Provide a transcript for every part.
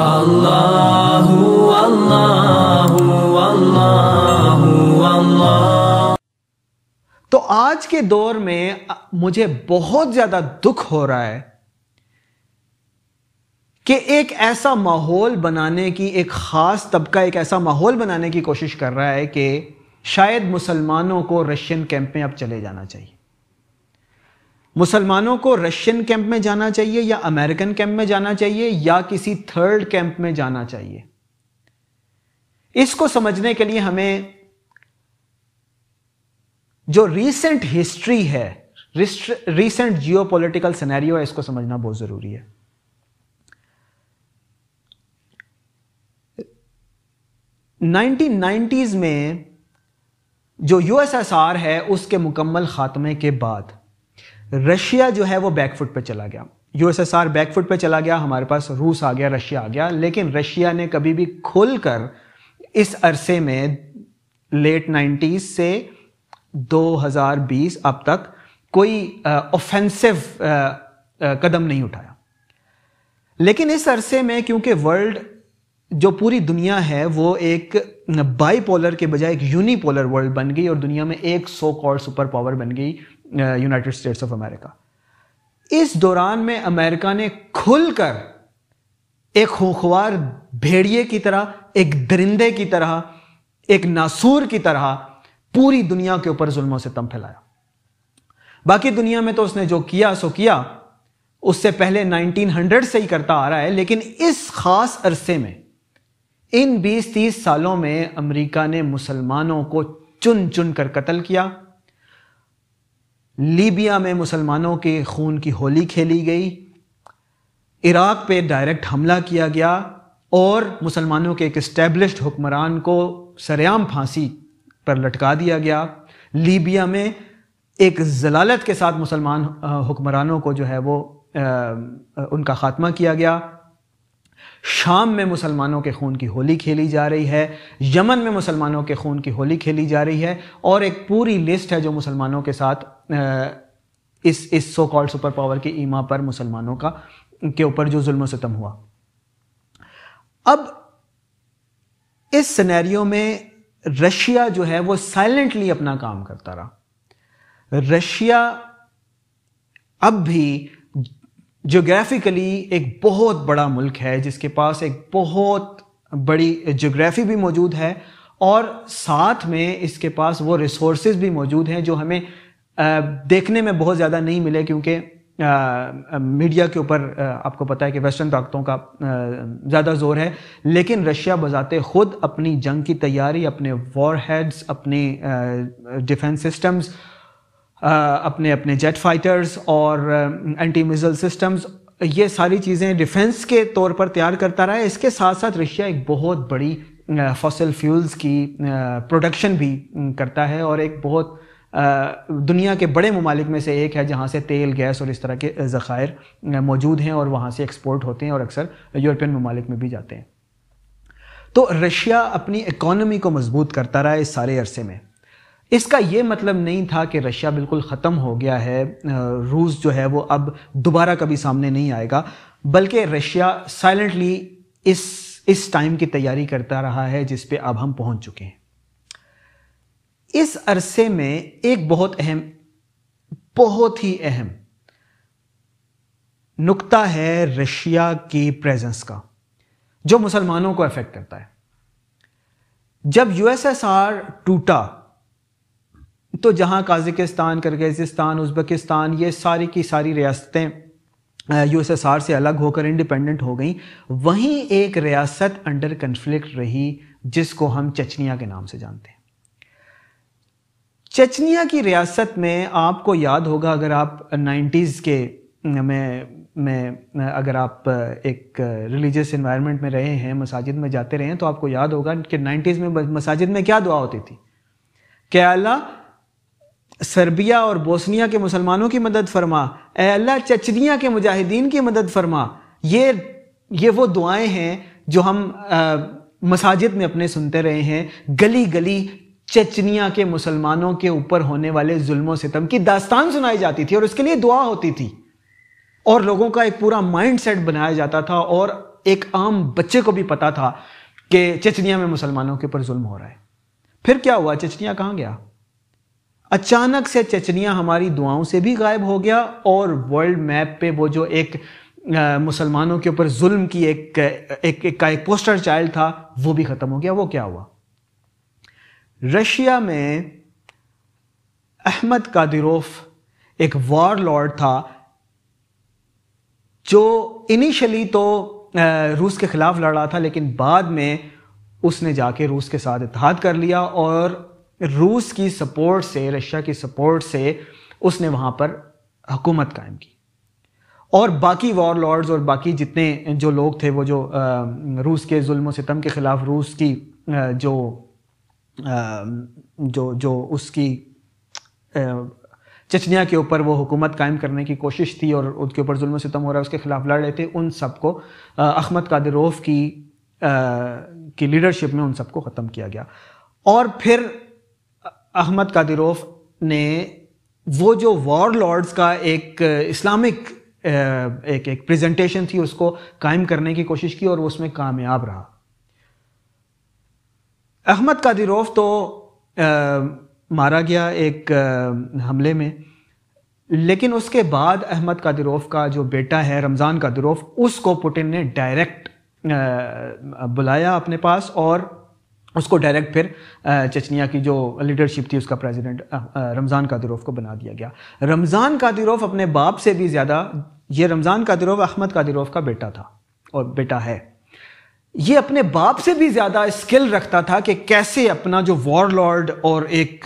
Allah तो आज के दौर में मुझे बहुत ज्यादा दुख हो रहा है कि एक ऐसा माहौल बनाने की एक ख़ास तबका एक ऐसा माहौल बनाने की कोशिश कर रहा है कि शायद मुसलमानों को रशियन कैंप में अब चले जाना चाहिए मुसलमानों को रशियन कैंप में जाना चाहिए या अमेरिकन कैंप में जाना चाहिए या किसी थर्ड कैंप में जाना चाहिए इसको समझने के लिए हमें जो रीसेंट हिस्ट्री है रीसेंट जियोपॉलिटिकल सिनेरियो है इसको समझना बहुत जरूरी है नाइनटीन नाइन्टीज में जो यूएसएसआर है उसके मुकम्मल खात्मे के बाद रशिया जो है वो बैकफुट पे चला गया यूएसएसआर बैकफुट पे चला गया हमारे पास रूस आ गया रशिया आ गया लेकिन रशिया ने कभी भी खुलकर इस अरसे में लेट 90s से 2020 अब तक कोई ऑफेंसिव कदम नहीं उठाया लेकिन इस अरसे में क्योंकि वर्ल्ड जो पूरी दुनिया है वो एक बाईपोलर के बजाय एक यूनिपोलर वर्ल्ड बन गई और दुनिया में एक सो कॉल्ड सुपर पावर बन गई यूनाइटेड स्टेट्स ऑफ अमेरिका इस दौरान में अमेरिका ने खुलकर एक खूंखवार भेड़िए की तरह एक दरिंदे की तरह एक नासूर की तरह पूरी दुनिया के ऊपर जुल्मों से तम फैलाया बाकी दुनिया में तो उसने जो किया सो किया उससे पहले 1900 से ही करता आ रहा है लेकिन इस खास अरसे में इन 20-30 सालों में अमेरिका ने मुसलमानों को चुन चुन कर कत्ल किया लीबिया में मुसलमानों के खून की होली खेली गई इराक पे डायरेक्ट हमला किया गया और मुसलमानों के एक इस्टेब्लिश हुक्मरान को सरेआम फांसी पर लटका दिया गया लीबिया में एक जलालत के साथ मुसलमान हुक्मरानों को जो है वो आ, उनका ख़ात्मा किया गया शाम में मुसलमानों के खून की होली खेली जा रही है यमन में मुसलमानों के खून की होली खेली जा रही है और एक पूरी लिस्ट है जो मुसलमानों के साथ इस इस सो कॉल्ड सुपर पावर की ईमा पर मुसलमानों का के ऊपर जो जुल्म सितम हुआ अब इस सिनेरियो में रशिया जो है वो साइलेंटली अपना काम करता रहा रशिया अब भी जोग्राफिकली एक बहुत बड़ा मुल्क है जिसके पास एक बहुत बड़ी जोग्राफी भी मौजूद है और साथ में इसके पास वो रिसोर्सेज भी मौजूद हैं जो हमें देखने में बहुत ज़्यादा नहीं मिले क्योंकि मीडिया के ऊपर आपको पता है कि वेस्टर्न ताकतों का ज़्यादा जोर है लेकिन रशिया बजाते खुद अपनी जंग की तैयारी अपने वॉर हेड्स अपने डिफेंस सिस्टम्स अपने अपने जेट फाइटर्स और एंटी मिज़ल सिस्टम्स ये सारी चीज़ें डिफेंस के तौर पर तैयार करता रहा है इसके साथ साथ रशिया एक बहुत बड़ी फसल फ्यूल्स की प्रोडक्शन भी करता है और एक बहुत दुनिया के बड़े ममालिक में से एक है जहाँ से तेल गैस और इस तरह के ज़ख़ायर मौजूद हैं और वहाँ से एक्सपोर्ट होते हैं और अक्सर यूरोपियन ममालिक में भी जाते हैं तो रशिया अपनी इकॉनमी को मजबूत करता रहा इस सारे अरसे में इसका ये मतलब नहीं था कि रशिया बिल्कुल ख़त्म हो गया है रूस जो है वो अब दोबारा कभी सामने नहीं आएगा बल्कि रशिया साइलेंटली इस इस टाइम की तैयारी करता रहा है जिस पे अब हम पहुंच चुके हैं इस अरसे में एक बहुत अहम बहुत ही अहम नुक्ता है रशिया की प्रेजेंस का जो मुसलमानों को अफेक्ट करता है जब यूएसएसआर टूटा तो जहां काजिकिस्तान करगिजिस्तान उज्बेकिस्तान ये सारी की सारी रियासतें यूएसएसआर से अलग होकर इंडिपेंडेंट हो गई वहीं एक रियासत अंडर कन्फ्लिक्ट रही जिसको हम चचनिया के नाम से जानते हैं चचनिया की रियासत में आपको याद होगा अगर आप 90s के में में अगर आप एक रिलीजियस इन्वायरमेंट में रहे हैं मसाजिद में जाते रहे हैं तो आपको याद होगा कि 90s में मसाजिद में क्या दुआ होती थी क्या अल्लाह सर्बिया और बोस्निया के मुसलमानों की मदद फरमा ए अल्लाह चचनिया के मुजाहिदीन की मदद फरमा ये ये वो दुआएं हैं जो हम आ, मसाजिद में अपने सुनते रहे हैं गली गली चचनिया के मुसलमानों के ऊपर होने वाले जुल्म सितम की दास्तान सुनाई जाती थी और उसके लिए दुआ होती थी और लोगों का एक पूरा माइंड सेट बनाया जाता था और एक आम बच्चे को भी पता था कि चचनिया में मुसलमानों के ऊपर जुल्म हो रहा है फिर क्या हुआ चचनिया कहाँ गया अचानक से चचनिया हमारी दुआओं से भी गायब हो गया और वर्ल्ड मैप पे वो जो एक मुसलमानों के ऊपर जुल्म की एक, एक, एक एक, एक पोस्टर चाइल्ड था वो भी ख़त्म हो गया वो क्या हुआ रशिया में अहमद कादिरोफ एक वॉर लॉर्ड था जो इनिशियली तो रूस के खिलाफ लड़ा था लेकिन बाद में उसने जाके रूस के साथ इतिहाद कर लिया और रूस की सपोर्ट से रशिया की सपोर्ट से उसने वहाँ पर हुकूमत कायम की और बाकी वॉर लॉर्ड्स और बाकी जितने जो लोग थे वो जो रूस के जुल्म सितम के ख़िलाफ़ रूस की जो जो जो उसकी चचनिया के ऊपर वो हुकूमत कायम करने की कोशिश थी और उनके ऊपर जुल्म सितम हो रहा है उसके खिलाफ लड़ रहे थे उन सबको अहमद कादिरोफ की आ, की लीडरशिप में उन सबको ख़त्म किया गया और फिर अहमद कादिरोफ ने वो जो वॉर लॉर्ड्स का एक इस्लामिक एक एक प्रेजेंटेशन थी उसको कायम करने की कोशिश की और उसमें कामयाब रहा अहमद कादिरोफ तो आ, मारा गया एक आ, हमले में लेकिन उसके बाद अहमद कादिरोफ का जो बेटा है रमज़ान कादिरोफ उसको पुटिन ने डायरेक्ट बुलाया अपने पास और उसको डायरेक्ट फिर चचनिया की जो लीडरशिप थी उसका प्रेसिडेंट रमज़ान कादिरोफ को बना दिया गया रमज़ान कादिरोफ अपने बाप से भी ज़्यादा ये रमज़ान कादिरोफ अहमद कादिरोफ का बेटा था और बेटा है ये अपने बाप से भी ज़्यादा स्किल रखता था कि कैसे अपना जो वॉर लॉर्ड और एक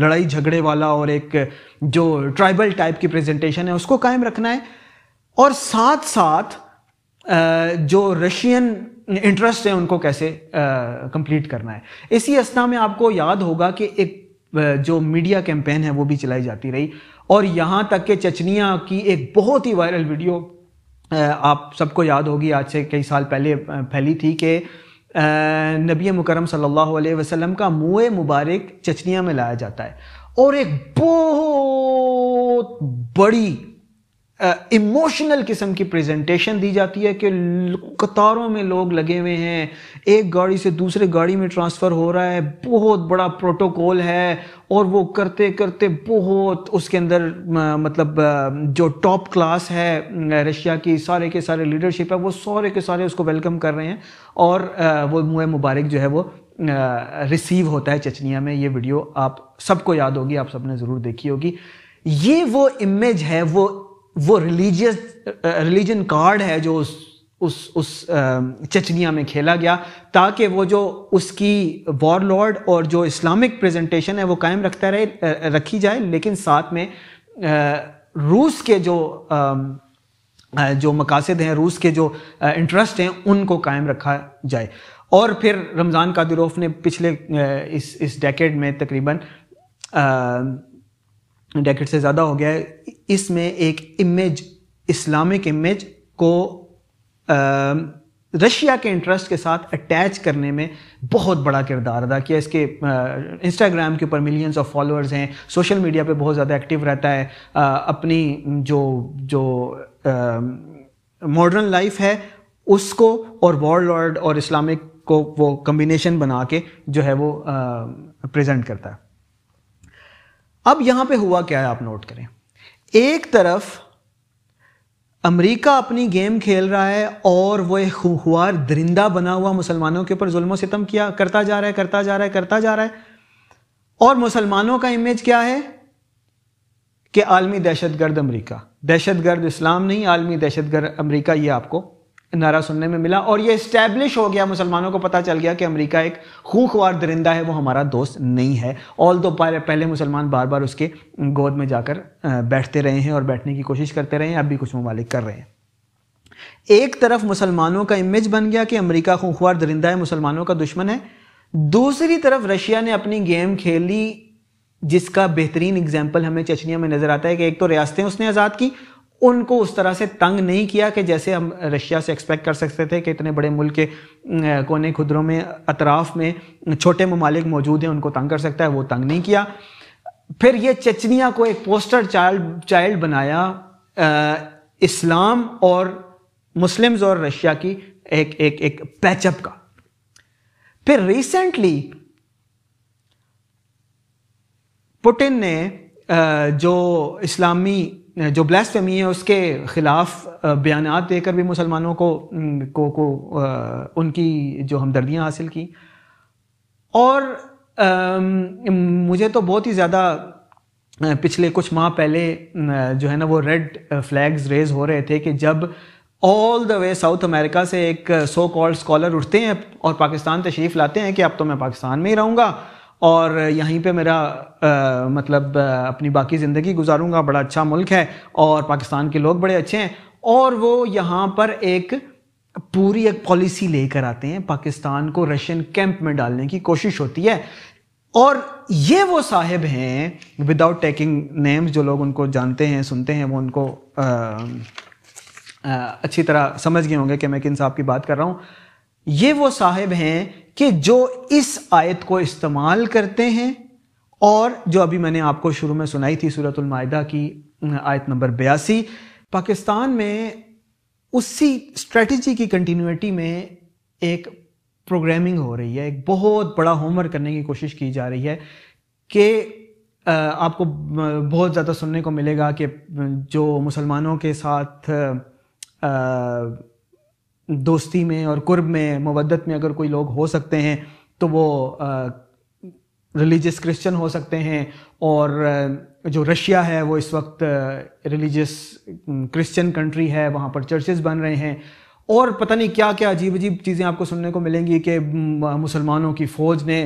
लड़ाई झगड़े वाला और एक जो ट्राइबल टाइप की प्रेजेंटेशन है उसको कायम रखना है और साथ साथ जो रशियन इंटरेस्ट है उनको कैसे कंप्लीट करना है इसी असना में आपको याद होगा कि एक जो मीडिया कैंपेन है वो भी चलाई जाती रही और यहाँ तक कि चचनिया की एक बहुत ही वायरल वीडियो आप सबको याद होगी आज से कई साल पहले फैली थी कि नबी मुकरम सल्लल्लाहु अलैहि वसल्लम का मुँह मुबारक चचनिया में लाया जाता है और एक बहुत बड़ी इमोशनल किस्म की प्रेजेंटेशन दी जाती है कि कतारों में लोग लगे हुए हैं एक गाड़ी से दूसरे गाड़ी में ट्रांसफ़र हो रहा है बहुत बड़ा प्रोटोकॉल है और वो करते करते बहुत उसके अंदर मतलब जो टॉप क्लास है रशिया की सारे के सारे लीडरशिप है वो सारे के सारे उसको वेलकम कर रहे हैं और वो मुँह मुबारक जो है वो रिसीव होता है चचनिया में ये वीडियो आप सबको याद होगी आप सबने ज़रूर देखी होगी ये वो इमेज है वो वो रिलीजियस रिलीजन कार्ड है जो उस उस उस um, चचनिया में खेला गया ताकि वो जो उसकी वॉर लॉर्ड और जो इस्लामिक प्रेजेंटेशन है वो कायम रखता रहे uh, रखी जाए लेकिन साथ में uh, रूस के जो um, uh, जो मकासद हैं रूस के जो इंटरेस्ट हैं उनको कायम रखा जाए और फिर रमज़ान कादिरोफ ने पिछले इस इस डेकेड में तकरीबन डेकेट से ज़्यादा हो गया है इसमें एक इमेज इस्लामिक इमेज को रशिया के इंटरेस्ट के साथ अटैच करने में बहुत बड़ा किरदार अदा किया इसके इंस्टाग्राम के ऊपर मिलियंस ऑफ फॉलोअर्स हैं सोशल मीडिया पे बहुत ज़्यादा एक्टिव रहता है आ, अपनी जो जो मॉडर्न लाइफ है उसको और वॉर लॉर्ड और इस्लामिक को वो कम्बिनेशन बना के जो है वो प्रेजेंट करता है अब यहां पे हुआ क्या है आप नोट करें एक तरफ अमेरिका अपनी गेम खेल रहा है और वो एक खुआर दरिंदा बना हुआ मुसलमानों के ऊपर जुल्म सितम किया करता जा रहा है करता जा रहा है करता जा रहा है और मुसलमानों का इमेज क्या है कि आलमी दहशतगर्द अमरीका दहशतगर्द इस्लाम नहीं आलमी दहशतगर्द अमरीका ये आपको नारा सुनने में मिला और ये स्टैब्लिश हो गया मुसलमानों को पता चल गया कि अमेरिका एक खूखवार दरिंदा है वो हमारा दोस्त नहीं है ऑल तो पहले मुसलमान बार बार उसके गोद में जाकर बैठते रहे हैं और बैठने की कोशिश करते रहे हैं अब भी कुछ ममालिक कर रहे हैं एक तरफ मुसलमानों का इमेज बन गया कि अमरीका खूखवार दरिंदा है मुसलमानों का दुश्मन है दूसरी तरफ रशिया ने अपनी गेम खेली जिसका बेहतरीन एग्जाम्पल हमें चचनिया में नज़र आता है कि एक तो रियासतें उसने आज़ाद की उनको उस तरह से तंग नहीं किया कि जैसे हम रशिया से एक्सपेक्ट कर सकते थे कि इतने बड़े मुल्क के कोने खुदरों में अतराफ में छोटे ममालिक मौजूद हैं उनको तंग कर सकता है वो तंग नहीं किया फिर ये चचनिया को एक पोस्टर चाइल्ड चाइल्ड बनाया आ, इस्लाम और मुस्लिम्स और रशिया की एक एक एक पैचअप का फिर रिसेंटली पुटिन ने जो इस्लामी जो ब्लास्फेमी है उसके खिलाफ बयान देकर भी मुसलमानों को को को उनकी जो हमदर्दियाँ हासिल की और आ, मुझे तो बहुत ही ज़्यादा पिछले कुछ माह पहले जो है ना वो रेड फ्लैग्स रेज हो रहे थे कि जब all the way South America से एक सो कॉल्ड स्कॉलर उठते हैं और पाकिस्तान तशरीफ़ लाते हैं कि अब तो मैं पाकिस्तान में ही रहूँगा और यहीं पे मेरा आ, मतलब आ, अपनी बाकी ज़िंदगी गुजारूंगा बड़ा अच्छा मुल्क है और पाकिस्तान के लोग बड़े अच्छे हैं और वो यहाँ पर एक पूरी एक पॉलिसी लेकर आते हैं पाकिस्तान को रशियन कैंप में डालने की कोशिश होती है और ये वो साहब हैं विदाउट टेकिंग नेम्स जो लोग उनको जानते हैं सुनते हैं वो उनको आ, आ, अच्छी तरह समझ गए होंगे कि मैं किन साहब की बात कर रहा हूँ ये वो साहब हैं कि जो इस आयत को इस्तेमाल करते हैं और जो अभी मैंने आपको शुरू में सुनाई थी सूरतमायदा की आयत नंबर बयासी पाकिस्तान में उसी स्ट्रेटजी की कंटिन्यूटी में एक प्रोग्रामिंग हो रही है एक बहुत बड़ा होमवर्क करने की कोशिश की जा रही है कि आपको बहुत ज़्यादा सुनने को मिलेगा कि जो मुसलमानों के साथ आ, दोस्ती में और कुर्ब में मवदत में अगर कोई लोग हो सकते हैं तो वो रिलीजियस क्रिश्चियन हो सकते हैं और जो रशिया है वो इस वक्त रिलीजियस क्रिश्चियन कंट्री है वहाँ पर चर्चेस बन रहे हैं और पता नहीं क्या क्या अजीब अजीब चीज़ें आपको सुनने को मिलेंगी कि मुसलमानों की फ़ौज ने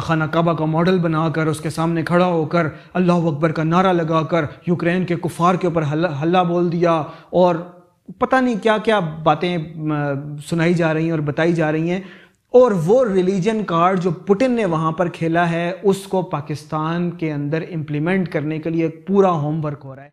खाना क़बा का मॉडल बनाकर उसके सामने खड़ा होकर अल्लाह अकबर का नारा लगाकर यूक्रेन के कुफार के ऊपर हल्ला बोल दिया और पता नहीं क्या क्या बातें सुनाई जा रही हैं और बताई जा रही हैं और वो रिलीजन कार्ड जो पुटिन ने वहाँ पर खेला है उसको पाकिस्तान के अंदर इम्प्लीमेंट करने के लिए पूरा होमवर्क हो रहा है